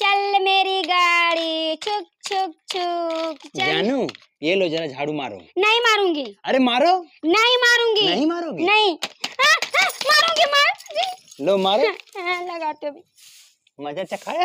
चल मेरी गाड़ी छुक छुक छुक जानू ये लो जरा झाड़ू मारो नहीं मारूंगी अरे मारो नहीं मारूंगी नहीं हाँ, हाँ, मारूंगी नहीं आ, आ, मारूंगी मार लो मारो हाँ, लगाते मजा चखाया